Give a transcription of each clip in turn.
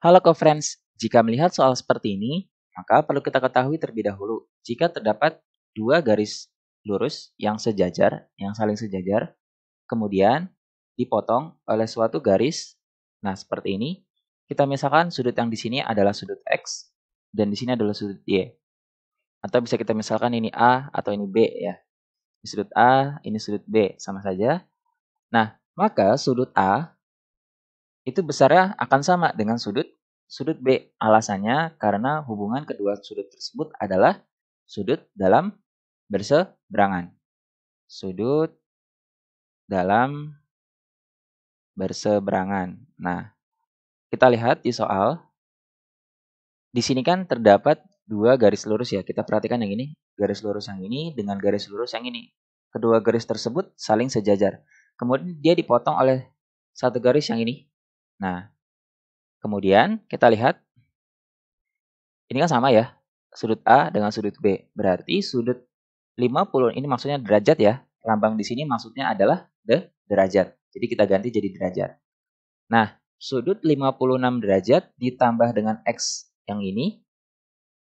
Halo co-friends, jika melihat soal seperti ini, maka perlu kita ketahui terlebih dahulu jika terdapat dua garis lurus yang sejajar, yang saling sejajar, kemudian dipotong oleh suatu garis. Nah, seperti ini, kita misalkan sudut yang di sini adalah sudut X dan di sini adalah sudut Y. Atau bisa kita misalkan ini A atau ini B ya. Ini sudut A, ini sudut B, sama saja. Nah, maka sudut A itu besarnya akan sama dengan sudut sudut B. Alasannya karena hubungan kedua sudut tersebut adalah sudut dalam berseberangan. Sudut dalam berseberangan. Nah, kita lihat di soal. Di sini kan terdapat dua garis lurus ya. Kita perhatikan yang ini, garis lurus yang ini dengan garis lurus yang ini. Kedua garis tersebut saling sejajar. Kemudian dia dipotong oleh satu garis yang ini. Nah, kemudian kita lihat ini kan sama ya, sudut A dengan sudut B. Berarti sudut 50 ini maksudnya derajat ya. Lambang di sini maksudnya adalah de derajat. Jadi kita ganti jadi derajat. Nah, sudut 56 derajat ditambah dengan X yang ini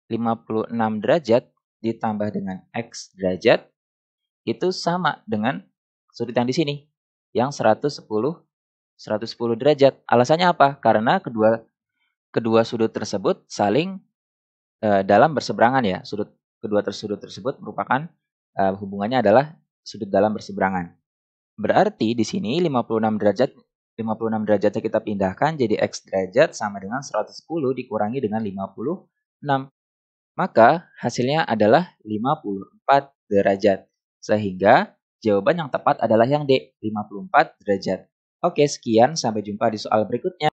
56 derajat ditambah dengan X derajat itu sama dengan sudut yang di sini yang 110 110 derajat. Alasannya apa? Karena kedua kedua sudut tersebut saling e, dalam berseberangan ya. Sudut kedua tersudut tersebut merupakan e, hubungannya adalah sudut dalam berseberangan. Berarti di sini 56 derajat 56 derajatnya kita pindahkan jadi x derajat sama dengan 110 dikurangi dengan 56. Maka hasilnya adalah 54 derajat. Sehingga jawaban yang tepat adalah yang D, 54 derajat. Oke, sekian. Sampai jumpa di soal berikutnya.